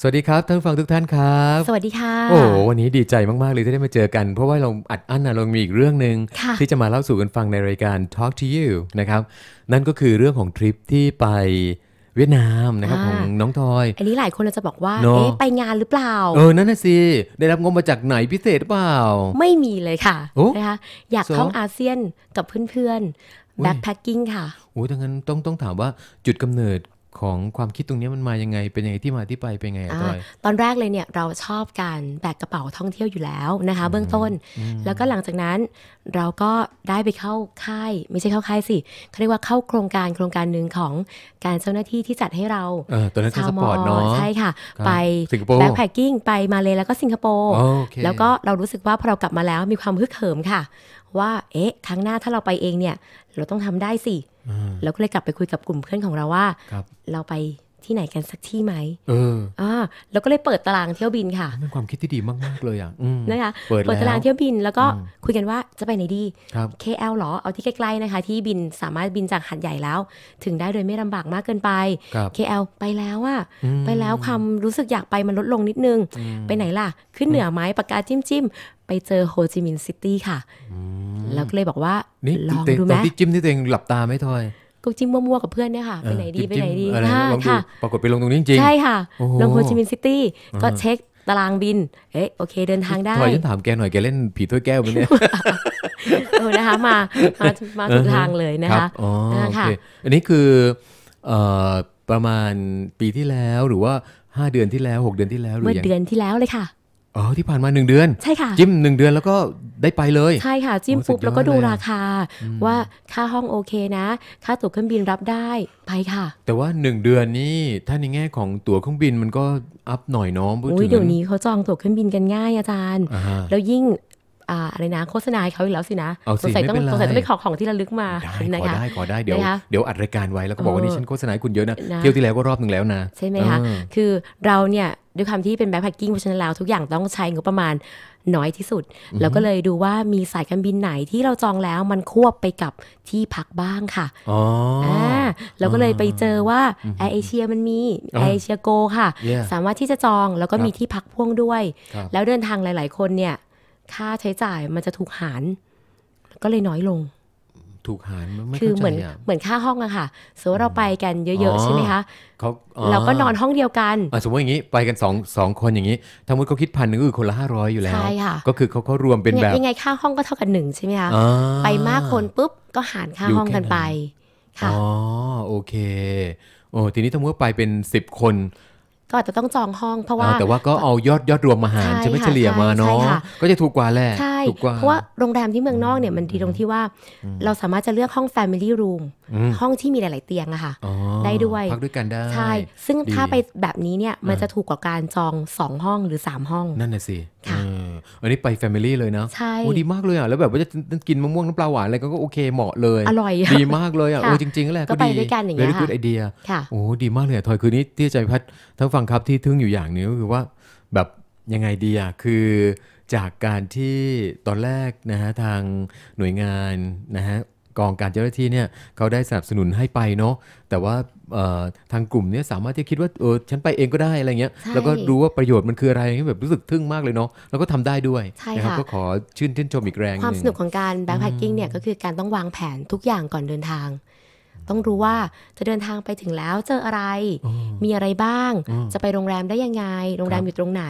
สวัสดีครับท่านฟังทุกท่านครับ สวัสดีค่ะ โอ้วันนี้ดีใจมากๆเลยที่ได้มาเจอกัน เพราะว่าเราอัดอั้นนะเรามีอีกเรื่องหนึ่งที่จะมาเล่าสู่กันฟังในรายการ Talk to You นะครับ นั่นก็คือเรื่องของทริปที่ไปเวียดนามนะครับของน้องทอย อันนี้หลายคนเราจะบอกว่า เอ๊ะไปงานหรือเปล่า เออนั่นน่ะสิได้รับงบมาจากไหนพิเศษหรือเปล่า ไม่มีเลยค่ะนะคะ อยากท่องอาเซียนกับเพื่อนๆแบ็คแพคกิ้งค่ะโอ้ยดังนั้นต้องต้องถามว่าจุดกำเนิดของความคิดตรงนี้มันมายังไงเป็นยังไงที่มาที่ไปเป็นยังไงอะต้อตอนแรกเลยเนี่ยเราชอบการแบกกระเป๋าท่องเที่ยวอยู่แล้วนะคะ เบื้องต้น แล้วก็หลังจากนั้นเราก็ได้ไปเข้าค่าย ไม่ใช่เข้าค่ายสิ เขาเรียกว่าเข้าโครงการโครงการหนึ่งของการเจ้าหน้าที่ที่จัดให้เราตอนนั้นสปอร์ตเนาะใช่ค่ะ ไปแบกแพคกิ้งไปมาเลยแล้วก็สิงคโปร์แล้วก็เรารู้สึกว่าพอเรากลับมาแล้วมีความฮึกเหิมค่ะว่าเอ๊ะครั้งหน้าถ้าเราไปเองเนี่ยเราต้องทำได้สิเราก็เลยกลับไปคุยกับกลุ่มเพื่อนของเราว่า เราไปที่ไหนกันสักที่ไหมเอออ่าแล้วก็เลยเปิดตารางเที่ยวบินค่ะเป็นความคิดที่ดีมากๆเลยอ่ะนะคะเปิดตารางเที่ยวบินแล้วก็คุยกันว่าจะไปไหนดีค KL หรอเอาที่ใกล้ๆนะคะ ที่บินสามารถบินจากหัดใหญ่แล้ว ถึงได้โดยไม่ลาบากมากเกินไป KL ไปแล้วอ่ะไปแล้วความรู้สึกอยากไปมันลดลงนิดนึง ไปไหนล่ะขึ้นเหนือไหมปากกาจิ้มจิ้มไปเจอโฮจิมินซิตี้ค่ะ แล้วก็เลยบอกว่า ลองดูไหมตอนที่จิ้มที่ตัวเองหลับตาไม่ทอย ก็จิ้มมั่วๆกับเพื่อนเนี่ยค่ะ ไปไหนดีไปไหนดีค่ะปรากฏไปลงตรงนี้จริงใช่ค่ะ ลงโฮจิมินซิตี้ ก็เช็คตารางบิน เอ๊ะโอเคเดินทางได้ทอยฉันถามแกหน่อย แกเล่นผีถ้วยแก้วไหมเนี่ยเออนะคะ มา มามาถูกทางเลยนะคะอ๋อโอเคอันนี้คือประมาณปีที่แล้วหรือว่า5เดือนที่แล้ว 6 เดือนที่แล้วหรือยัง เมื่อเดือนที่แล้วเลยค่ะอ๋อที่ผ่านมาหนึ่งเดือนใช่ค่ะจิ้มหนึ่งเดือนแล้วก็ได้ไปเลย ใช่ค่ะจิ้มปุ๊บแล้วก็ดูราคาว่าค่าห้องโอเคนะ ค่าตั๋วเครื่องบินรับได้ไปค่ะ แต่ว่าหนึ่งเดือนนี่ถ้าในแง่ของตั๋วเครื่องบินมันก็อัพหน่อยน้องพูดถึงเดี๋ยวนี้เขาจองตั๋วเครื่องบินกันง่าย อาจารย์ แล้วยิ่งอะไรนะโฆษณาเขาอีกแล้วสินะสงสัยต้องสงสัยต้องไปขอของที่ระลึกมาได้ขอได้ขอได้เดี๋ยว เดี๋ยวอัดรายการไว้แล้วก็บอกว่านี่ฉันโฆษณาคุณเยอะนะเที่ยวที่แล้วก็รอบหนึ่งแล้วนะใช่ไหมคะคือเราเนี่ย ด้วยความที่เป็นแบ็คแพคกิ้งเพราะฉะนั้นแล้วทุกอย่างต้องใช้งบประมาณน้อยที่สุด แล้วก็เลยดูว่ามีสายการบินไหนที่เราจองแล้วมันควบไปกับที่พักบ้างค่ะอ๋อแล้วก็เลยไปเจอว่าแอร์เอเชียมันมีแอร์เอเชียโกค่ะ สามารถที่จะจองแล้วก็มีที่พักพ่วงด้วย แล้วเดินทางหลาย ๆคนเนี่ยค่าใช้จ่ายมันจะถูกหาร ก็เลยน้อยลง ถูกหารคือเหมือนเหมือนค่าห้องอะค่ะสมมติเราไปกันเยอะ ๆ ใช่ไหมคะ เราก็นอนห้องเดียวกันสมมติอย่างนี้ ไปกันสองสองคนอย่างนี้ ทั้งหมดเขาคิดพันหนึ่งคือคนละห้าร้อยอยู่แล้วใช่ค่ะก็คือเขาเขารวมเป็นแบบ ยังไงค่าห้องก็เท่ากันหนึ่งใช่ไหมคะ ไปมากคนปุ๊บก็หารค่าห้องกันไป ค่ะ อ๋อโอเค โอ้ทีนี้ถ้าเมื่อไปเป็นสิบคนก็อาจจะต้องจองห้องเพราะว่า แต่ว่าก็เอายอดยอดรวมมาหารใช่ไหมเฉลี่ยมาเนาะก็จะถูกกว่าแหละถูกกว่าเพราะว่าโรงแรมที่เมืองนอกเนี่ย มันดีตรงที่ว่า เราสามารถจะเลือกห้อง Family Room ห้องที่มีหลายๆเตียงอะค่ะได้ด้วย พักด้วยกันได้ใช่ ซึ่งถ้าไปแบบนี้เนี่ยมันจะถูกกว่าการจอง2ห้องหรือ3ห้อง นั่นน่ะสิค่ะอันนี้ไปแฟมิลี่เลยนะใช่โอ้ดีมากเลยอ่ะ แล้วแบบว่าจะกินมะม่วงน้ำปลาหวานอะไรก็โอเคเหมาะเลย อร่อยดีมากเลยอ่ะโอ้จริงๆแหละก็ไปด้วยกันอย่างเงี้ยค่ะไอเดียโอ้ดีมากเลยอ่ะทอยคืนนี้ที่ใจพัดทั้งฟังครับที่ทึ่งอยู่อย่างนี้ก็คือว่าแบบยังไงดีอ่ะคือจากการที่ตอนแรกนะฮะทางหน่วยงานนะฮะกองการเจ้าหน้าที่เนี่ยเขาได้สนับสนุนให้ไปเนาะแต่ว่าทางกลุ่มเนี่ยสามารถที่คิดว่าเออฉันไปเองก็ได้อะไรเงี้ยแล้วก็รู้ว่าประโยชน์มันคืออะไรแบบรู้สึกทึ่งมากเลยเนาะแล้วก็ทำได้ด้วยนะครับก็ขอชื่นชื่นชมอีกแรงความสนุกของการแบ็คแพคกิ้งเนี่ยก็คือการต้องวางแผนทุกอย่างก่อนเดินทางต้องรู้ว่า จะเดินทางไปถึงแล้วเจออะไร มีอะไรบ้าง จะไปโรงแรมได้ยังไง โรงแรมอยู่ตรงไหน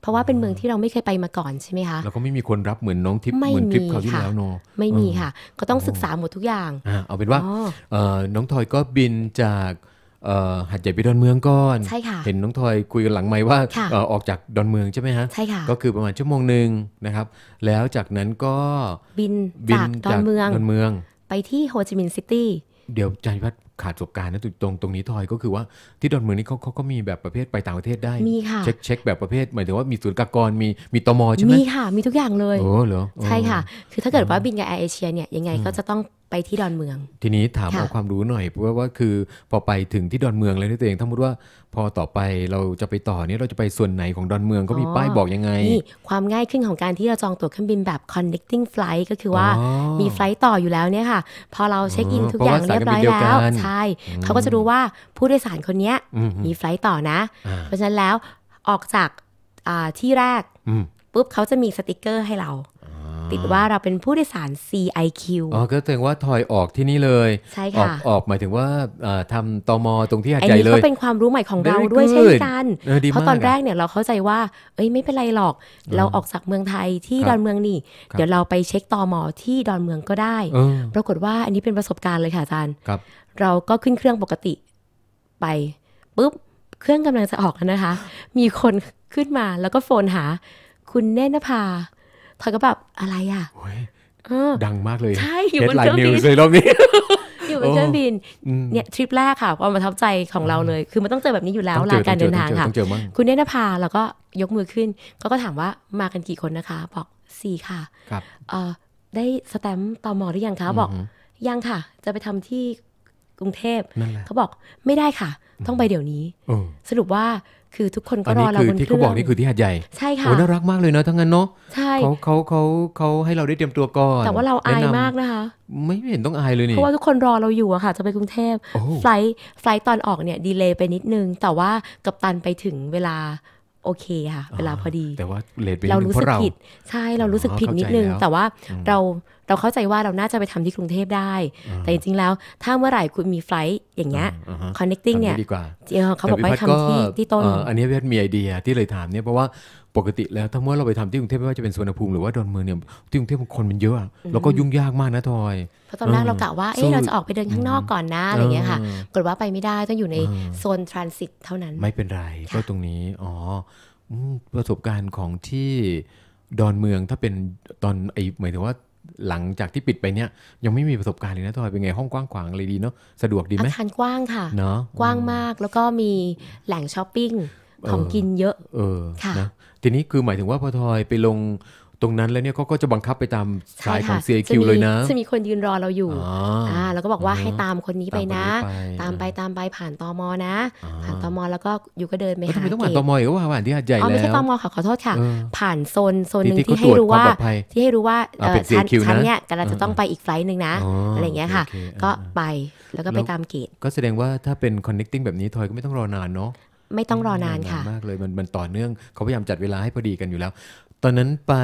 เพราะว่าเป็นเมืองที่เราไม่เคยไปมาก่อนใช่ไหมคะ แล้วก็ไม่มีคนรับเหมือนน้องทิพย์เหมือนทิพย์เขาที่แล้วเนาะ ไม่มีค่ะ ก็ต้องศึกษาหมดทุกอย่างเอาเป็นว่าน้องทอยก็บินจากหัดใหญ่ไปดอนเมืองก่อนใช่ค่ะเห็นน้องทอยคุยกันหลังไมว่าออกจากดอนเมืองใช่ไหมฮะใช่ค่ะก็คือประมาณชั่วโมงหนึ่งนะครับ แล้วจากนั้นก็บินจากดอนเมือง ไปที่โฮจิมินห์ซิตี้เดี๋ยวจันพัฒขาดประสบการณ์นะตรงตรงนี้ทอยก็คือว่าที่ดอนเมืองนี่เขาเขาก็มีแบบประเภทไปต่างประเทศได้มีค่ะเช็คเช็คแบบประเภทหมายถึงว่ามีศูนย์กากร มีมีตมใช่ไหมมีค่ะ มีทุกอย่างเลย โอ้เหรอ ใช่ค่ะ คือถ้าเกิดว่าบินกับแอร์เอเชียเนี่ย ยังไงก็จะต้องไปที่ดอนเมือง ทีนี้ถามเอาความรู้หน่อยเพราะว่าคือ พอไปถึงที่ดอนเมืองเลยตัวเองถ้ามุดว่าพอต่อไปเราจะไปต่อนี่เราจะไปส่วนไหนของดอนเมืองก็มีป้ายบอกยังไงนี่ความง่ายขึ้นของการที่เราจองตั๋วเครื่องบินแบบ connecting flight ก็คือว่ามีไฟล์ต่ออยู่แล้วเนี่ยค่ะ พอเราเช็คอินทุกอย่างเรียบร้อยแล้วใช่เขาก็จะรู้ว่าผู้โดยสารคนนี้มีไฟล์ต่อนะ เพราะฉะนั้นแล้วออกจากที่แรกปุ๊บเขาจะมีสติกเกอร์ ให้เราติดว่าเราเป็นผู้โดยสาร CIQ อ๋อ ก็แสดงว่าถอยออกที่นี่เลย ใช่ค่ะออกออกหมายถึงว่าทำตมอตรงที่หาดใจเลย อันนี้ก็เป็นความรู้ใหม่ของเราด้วยเช่นกัน เพราะตอนแรกเนี่ยเราเข้าใจว่า เอ้ยไม่เป็นไรหรอก เราออกจากเมืองไทยที่ดอนเมืองนี่ เดี๋ยวเราไปเช็คตอมอที่ดอนเมืองก็ได้ ปรากฏว่าอันนี้เป็นประสบการณ์เลยค่ะอาจารย์เราก็ขึ้นเครื่องปกติไปปุ๊บเครื่องกำลังจะออกแล้วนะคะ มีคนขึ้นมาแล้วก็โฟนหา คุณเนนภาเธอก็แบบอะไรอ่ะดังมากเลยใช่อยู่บนเครื่องบินเลยรอบนี้ อยู่บนเครื่องบินเนี่ยทริปแรกค่ะความประทับใจของเราเลย คือมันต้องเจอแบบนี้อยู่แล้วลาการเดินทางค่ะ คุณเนธภาเราก็ยกมือขึ้น ก็ก็ถามว่ามากันกี่คนนะคะ บอกสี่ค่ะ ได้สแตมป์ตอมอหรือยังคะ บอกยังค่ะ จะไปทำที่กรุงเทพ เขาบอกไม่ได้ค่ะ ต้องไปเดี๋ยวนี้สรุปว่าคือทุกคนก็รอเราบนเครื่องที่เขาบอกนี่คือที่หัดใหญ่ ใช่ค่ะโอ้น่ารักมากเลยเนาะทั้งนั้นเนาะใช่เขาเขาเขาเขาให้เราได้เตรียมตัวก่อนแต่ว่าเราอายมากนะคะ ไม่เห็นต้องอายเลยนี่เพราะว่าทุกคนรอเราอยู่อะค่ะ จะไปกรุงเทพไฟล์ไฟล์ตอนออกเนี่ยดีเลย์ไปนิดนึง แต่ว่ากัปตันไปถึงเวลาโอเคค่ะ เวลาพอดี แต่ว่าเลทเรารู้สึกผิดใช่เรารู้สึกผิดนิดนึง แต่ว่าเราเราเข้าใจว่าเราน่าจะไปทำที่กรุงเทพได้ แต่จริงๆแล้วถ้าเมื่อไหร่คุณมีไฟล์อย่างเงี้ย connecting เนี่ยเขาบอกวปทำที่ที่ต้น อันนี้พี่พัมีไอเดียที่เลยถามเนี่ยเพราะว่าปกติแล้วถ้าเมื่อเราไปทำที่กรุงเทพไม่ว่าจะเป็นสวนภูมิหรือว่าดอนเมืองเนี่ยที่กรุงเทพคนมันเยอะแล้วก็ยุ่งยากมากนะทอย เพราะตอนแรกเรากะว่าเอ้เราจะออกไปเดินข้างนอกก่อนนะอะไรเงี้ยค่ะกดว่าไปไม่ได้ ต้องอยู่ในโซนทรานสิตเท่านั้น ไม่เป็นไรก็ตรงนี้ อ๋อประสบการณ์ของที่ดอนเมืองถ้าเป็นตอนไอหมายถึงว่าหลังจากที่ปิดไปเนี่ยยังไม่มีประสบการณ์เลยนะ ทอย เป็นไง ห้องกว้างขวางอะไรดีเนาะสะดวกดีไหมอาคารกว้างค่ะเนาะกว้างมากแล้วก็มีแหล่งช้อปปิ้ง ของกินเยอะเออค่ะนะทีนี้คือหมายถึงว่าพอทอยไปลงตรงนั้นแล้วเนี่ยเขาก็จะบังคับไปตามสายของ CIQ เลยนะ จะมีคนยืนรอเราอยู่อ่าแล้วก็บอกว่าให้ตามคนนี้ไปนะ ตามไปตามไปผ่านตมนะผ่านตมแล้วก็อยู่ก็เดินไปหาต้องผ่านตมอีกว่าผ่านที่หาดใหญ่แล้วไม่ใช่ตมค่ะขอโทษค่ะ ผ่านโซนโซนหนึ่งที่ให้รู้ว่าที่ให้รู้ว่าชั้นชั้นเนี่ยกำลังจะต้องไปอีกไฟล์หนึ่งนะอะไรอย่างเงี้ยค่ะ ก็ไปแล้วก็ไปตามเกตก็แสดงว่าถ้าเป็น connecting แบบนี้ ทอยก็ไม่ต้องรอนานเนาะไม่ต้องรอนานค่ะมากเลยมันมันต่อเนื่องเขาพยายามจัดเวลาให้พอดีกันอยู่แล้วตอนนั้นไป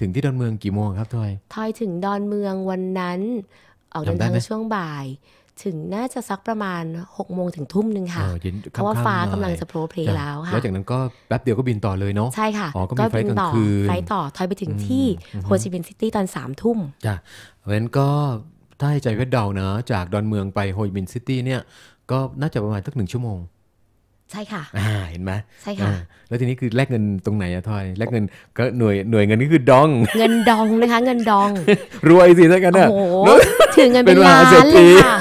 ถึงที่ดอนเมืองกี่โมงครับทอยทอยถึงดอนเมืองวันนั้น ออกเดินทางช่วงบ่าย ถึงน่าจะสักประมาณ6กโมงถึงทุ่มหนึ่งค่ะเพราะว่าฟ้ากำลังจะโปรเพลย์แล้วค่ะ แล้วจากนั้นก็แป๊บเดียวก็บินต่อเลยเนาะใช่ค่ะก็บินต่อไฟต่อทอยไปถึงที่โฮจิมิน์ซิตี้ตอน3ามทุ่มจ้ะเพราะนั้นก็ถ้าให้ใจเพชรเดาเนาะจากดอนเมืองไปโฮจิมิน์ซิตี้เนี่ยก็น่าจะประมาณสักหนึ่งชั่วโมงใช่ค่ะ อ่า เห็นไหมใช่ค่ะ แล้วทีนี้คือแลกเงินตรงไหนอะทอยแลกเงินก็หน่วยหน่วยเงินก็คือดอง เงินดองนะคะ เงินดอง รวยสิั้งกันอะโอ้โห ถึงเงินเป็นล้านเลยค่ะ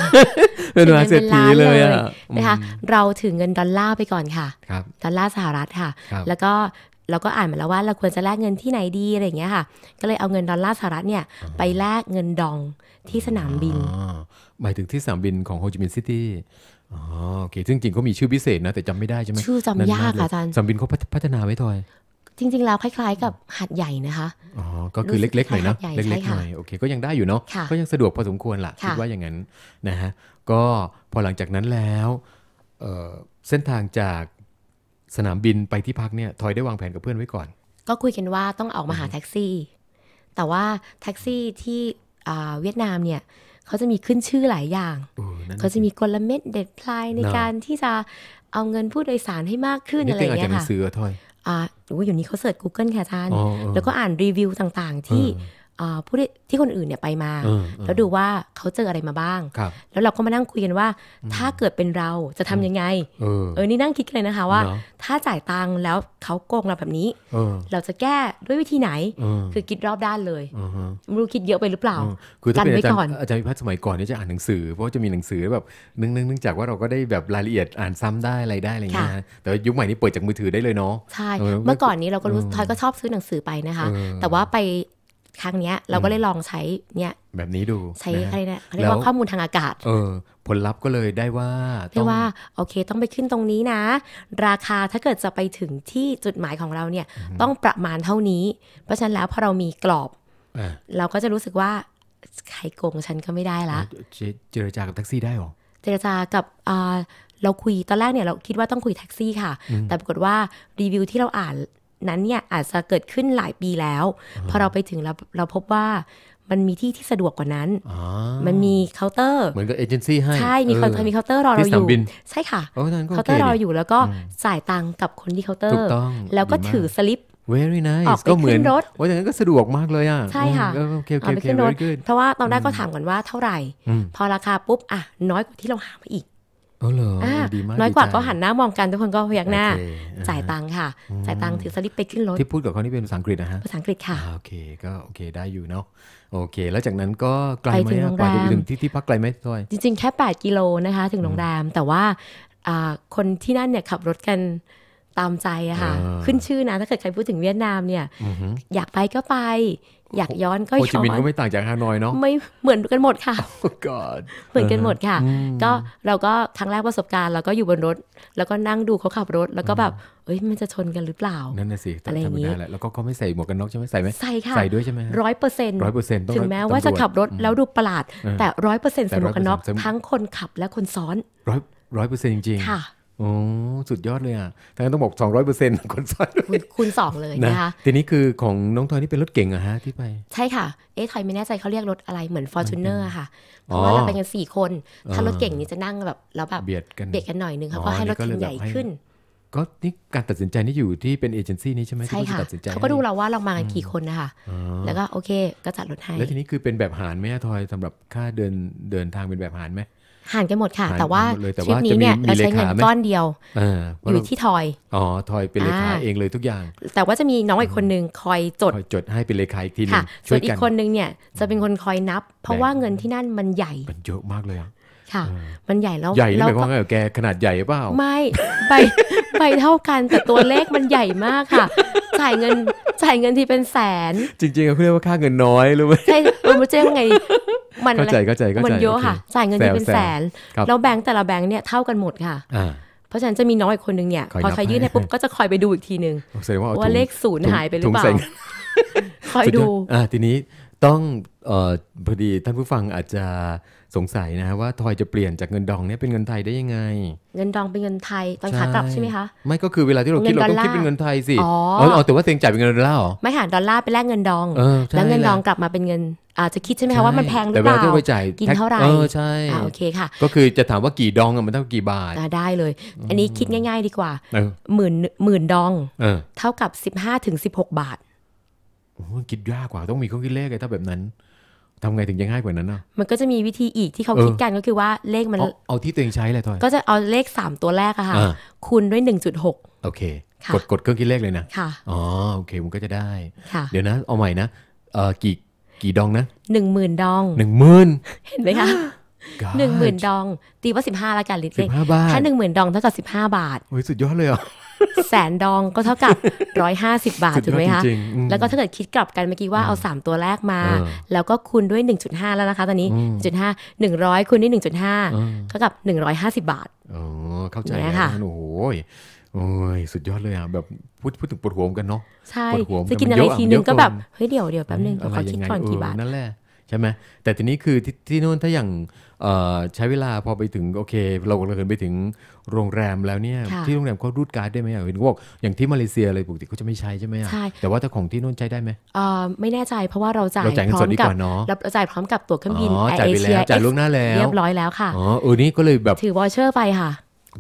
เป็นล้าเศรเลยนะคะเราถึงเงินดอลลาร์ไปก่อนค่ะดอลลาร์สหรัฐค่ะ แล้วก็เราก็อ่านมาแล้วว่าเราควรจะแลกเงินที่ไหนดีอะไรอย่างเงี้ยค่ะ ก็เลยเอาเงินดอลลาร์สหรัฐเนี่ยไปแลกเงินดองที่สนามบินหมายถึงที่สนามบินของโฮจิมินห์ซิตี้อโอเคซึ่งจริงเขามีชื่อพิเศษนะแต่จำไม่ได้ใช่ไหมชื่อจำยากค่ะอาจารย์จำมบินเขาพัฒนาไว้ทอย จริงๆแล้วคล้ายๆ กับหัดใหญ่นะคะ อ๋อ ก็คือเล็กๆหน่อยนะเล็กๆหน่อย โอเค ก็ยังได้อยู่เนาะ ก็ยังสะดวกพอสมควรล่ะคิดว่าอย่างนั้นนะฮะ ก็พอหลังจากนั้นแล้วเส้นทางจากสนามบินไปที่พักเนี่ยทอยได้วางแผนกับเพื่อนไว้ก่อน ก็คุยกันว่าต้องออกมาหาแท็กซี่ แต่ว่าแท็กซี่ที่เวียดนามเนี่ยเขาจะมีขึ้นชื่อหลายอย่าง เขาจะมีกลเม็ดเด็ดพลายในการที่จะเอาเงินผู้โดยสารให้มากขึ้นอะไรอย่างเงี้ยค่ะเอสือถอย อ่าอยู่นี้เขาเสิร์ช Google ค่ะอาจาน แล้วก็อ่านรีวิวต่างๆที่ผู้ที่คนอื่นเนี่ยไปมาแล้วดูว่าเขาเจออะไรมาบ้าง แล้วเราก็มานั่งคุยกันว่า ถ้าเกิดเป็นเราจะทํำยังไงเออนี่นั่งคิดกันเลยนะคะว่า ถ้าจ่ายตังค์แล้วเขาโกงเราแบบนี้ เราจะแก้ด้วยวิธีไหนคือคิดรอบด้านเลยไม่รู้คิดเยอะไปหรือเปล่าคือถ้าเป็นอาจารย์อาจารย์พิพัฒน์สมัยก่อนเนี่ยจะอ่านหนังสือเพราะจะมีหนังสือแบบนึงเนื่องจากว่าเราก็ได้แบบรายละเอียดอ่านซ้ำได้อะไรได้อะไรเงี้ยแต่ยุคใหม่นี้เปิดจากมือถือได้เลยเนาะใช่เมื่อก่อนนี้เราก็รู้ทอยก็ชอบซื้อหนังสือไปนะคะแต่ว่าไปครั้งเนี้ยเราก็เลยลองใช้เนี่ยแบบนี้ดูใช้อะไรเนี่ยเขารียกว่าข้อมูลทางอากาศเออผลลัพธ์ก็เลยได้ว่าเรียกว่าโอเคต้องไปขึ้นตรงนี้นะ ราคาถ้าเกิดจะไปถึงที่จุดหมายของเราเนี่ยต้องประมาณเท่านี้ เพราะฉะนั้นแล้วพอเรามีกรอบเราก็จะรู้สึกว่าใครโกงฉันก็ไม่ได้ละเจรจากับแท็กซี่ได้หรอเจรจากับเราคุยตอนแรกเนี่ยเราคิดว่าต้องคุยแท็กซี่ค่ะ แต่ปรากฏว่ารีวิวที่เราอ่านนั้นเนี่ยอาจจะเกิดขึ้นหลายปีแล้ว พอเราไปถึงเราเราพบว่ามันมีที่ที่สะดวกกว่านั้น มันมีเคาน์เตอร์ เหมือนกับเอเจนซี่ให้ใช่มีเคาน์เตอร์มีเคาน์เตอร์รอเราอยู่ใช่ค่ะเคาน์เตอร์รออยู่แล้วก็จ่ายตังกับคนที่เคาน์เตอร์แล้วก็ถือสลิป very nice ออกไปขึ้นรถว่าอย่างนั้นก็สะดวกมากเลยอ่ะใช่ค่ะโอเคโอเคโอเคเพราะว่าตอนแรกก็ถามก่อนว่าเท่าไหร่ พอราคาปุ๊บอ่ะน้อยกว่าที่เราหามาอีกออเหรอดีมากน้อยกว่าก็หันหน้ามองกัน ทุกคนก็พยักหน้าจ่ายตังค่ะจ่ายตังถือสลิปไปขึ้นรถ ที่พูดกับเขานี่เป็นภาษาอังกฤษนะฮะ ภาษาอังกฤษค่ะโอเคก็โอเคได้อยู่เนาะ โอเค แล้วจากนั้นก็ไกลไหมไปถึงที่ที่พักไกลไหม้อย จริงๆ แค่ 8 กิโลนะคะถึงโรงแรมแต่ว่า คนที่นั่นเนี่ยขับรถกันตามใจอะค่ะ ขึ้นชื่อนะถ้าเกิดใครพูดถึงเวียดนามเนี่ยอยากไปก็ไปอยากย้อนก็ย้อนโฮจิมินห์ก็ไม่ต่างจากฮานอยเนาะ ไม่เหมือนกันหมดค่ะเหมือนกันหมดค่ะ ก็เราก็ครั้งแรกประสบการณ์เราก็อยู่บนรถ แล้วก็นั่งดูเขาขับรถแล้วก็แบบ เอ้ย มันจะชนกันหรือเปล่า นั่นน่ะสิอะไรอย่างนี้แล้วก็เขาไม่ใส่หมวกกันน็อกใช่ไหม ใส่ไหมใส่ค่ะ ใส่ด้วยใช่ไหมร้อยเปอร์เซ็นต์ร้อยเปอร์เซ็นต์ถึงแม้ว่าจะขับรถแล้วดูประหลาดแต่ร้อยเปอร์เซ็นต์ใส่หมวกกันน็อกทั้งคนขับและคนซ้อนร้อยร้อยเปอร์เซ็นต์จริงค่ะโอ้สุดยอดเลยอ่ะ ทั้งต้องบอก 200%คนเปอนคุณสองเลยนะคะ ทีนี้คือของน้องทอยนี่เป็นรถเก่งอะฮะที่ไปใช่ค่ะเอ๊ะทอยไม่แน่ใจเขาเรียกรถอะไรเหมือน f o r t นอร์ค่ะเพราะว่าเราไปกันสี่คนถ้ารถเก่งนี่จะนั่งแบบ แล้วแบบเบียดกันเบียดกันหน่อยนึงเขาก็ให้รถคันใหญ่ขึ้นก็นี่การตัดสินใจนี่อยู่ที่เป็นเอเจนซี่นี้ใช่ไหมใช่ค่ะเขาก็ดูเราว่าเรามากันกี่คนนะคะแล้วก็โอเคก็จัดรถให้แล้วทีนี้คือเป็นแบบหารไหมทอยสำหรับค่าเดินเดินทางเป็นแบบหารไหมห่านกันหมดค่ะ แต่ว่าชิปนี้เนี่ยเราใช้เงินก้อนเดียวอยู่ที่ทอยอ๋อทอยเป็นเลขาเองเลยทุกอย่าง แต่ว่าจะมีน้องอีกคนนึงคอยจดจดให้เป็นเลขาอีกทีนึงส่วนอีกคนนึงเนี่ยจะเป็นคนคอยนับเพราะว่าเงินที่นั่นมันใหญ่มันเยอะมากเลยค่ะมันใหญ่แล้วใหญ่นี่วมายคว่าแกขนาดใหญ่เปล่า ไม่ใบใบเท่ากันแต่ตัวเลขมันใหญ่มากค่ะจ่ายเงินจ่ายเงินที่เป็นแสน จริงๆเขาเรียกว่าค่าเงินน้อยรู้ไหมใช่เออไม่ใชงไง มันเข้าใจเข้าใจมันเยอะค่ะจ่ายเงินที่เป็นแสนแล้วแบงค์แต่ละแบงค์เนี่ยเท่ากันหมดค่ะเพราะฉะนั้นจะมีน้อยอีกคนนึงเนี่ยพอใครยื่นให้ปุ๊บก็จะคอยไปดูอีกทีนึง ว่าเลขศูนย์หายไปหรือเปล่าคอยดูอ่าทีนี้ต้องออพอดีท่านผู้ฟังอาจจะสงสัยนะว่าทอยจะเปลี่ยนจากเงินดองเนี่ยเป็นเงินไทยได้ยังไงเงินดองเป็นเงินไทยตอนขากลับใช่ไหมคะไม่ก็คือเวลาที่เราคิดเราต้องคิดเป็นเงินไทยสิอ๋อแต่ว่าเซงจ่ายเป็นเงินดอลลาร์ไม่ค่ะดอลลาร์ไปแลกเงินดองแล้วเงินดองกลับมาเป็นเงินอาจจะคิดใช่ไหมคะว่ามันแพงหรือเปล่ากินเท่าไหร่เออใช่โอเคค่ะ ก็คือจะถามว่ากี่ดองมันเท่ากี่บาทได้เลย อันนี้คิดง่าย ๆดีกว่าหมื่นหมื่นดองเท่ากับ 15-16 บาทคิดยากกว่าต้องมีเครื่องคิดเลขไอถ้าแบบนั้นทำไงถึงจะง่ายกว่านั้นเนาะมันก็จะมีวิธีอีกที่เขาคิดกันก็คือว่าเลขมัน เอาที่ตัวเองใช้เลยทอย ก็จะเอาเลข 3 ตัวแรกอะค่ะคูณด้วย 1.6 โอเค กดกดเครื่องคิดเลขเลยนะค่ะอ๋อโอเค มันก็จะได้ เดี๋ยวนะ เอาใหม่นะเออกี่กี่ดองนะหนึ่งหมื่นดองหนึ่งหมื่นเห็นไหมคะหนึ่งหมื่นดอง ตีว่าสิบห้าละกันลิตรสิบห้าบาทถ้าหนึ่งหมื่นดองเท่ากับสิบห้าบาทโอ้ยสุดยอดเลยอ่ะแสนดองก็เท่ากับ 150 บาทถูกไหมคะ แล้วก็ถ้าเกิดคิดกลับกันเมื่อกี้ว่าเอา 3 ตัวแรกมา แล้วก็คูณด้วย 1.5 แล้วนะคะตอนนี้ 1.5 100คูณด้วย1.5 เท่ากับ 150 บาทอ๋อเข้าใจแล้วโอ้โโอ้ย สุดยอดเลยอ่ะแบบพูดพูดถึงปวดหัวกันเนาะ ใช่ จะกินอะไรทีนึงก็แบบเฮ้ยเดี๋ยวเดี๋ยวแป๊บนึงเขอคิดก่อนกี่บาทนั่นแหละช่ไหมแต่ทีนี้คือทที่นู่นถ้าอย่างใช้เวลาพอไปถึงโอเค เราเราเดินไปถึงโรงแรมแล้วเนี่ยที่โรงแรมเขารูดการ์ดได้ไหมเห็นบอกอย่างที่มาเลเซียอะไรปกติเขาจะไม่ใช้ใช่ไหมใช่แต่ว่าถ้าของที่นู่นใช้ได้ไหมไม่แน่ใจเพราะว่าเราจ่ายพร้อมกับเราจ่ายพร้อมกับตั๋วเครื่องบินจ่ายเอเชียจ่ายล่วงหน้าแล้วเรียบร้อยแล้วค่ะอ๋อเออนี่ก็เลยแบบถือวอเชอร์ไปค่ะ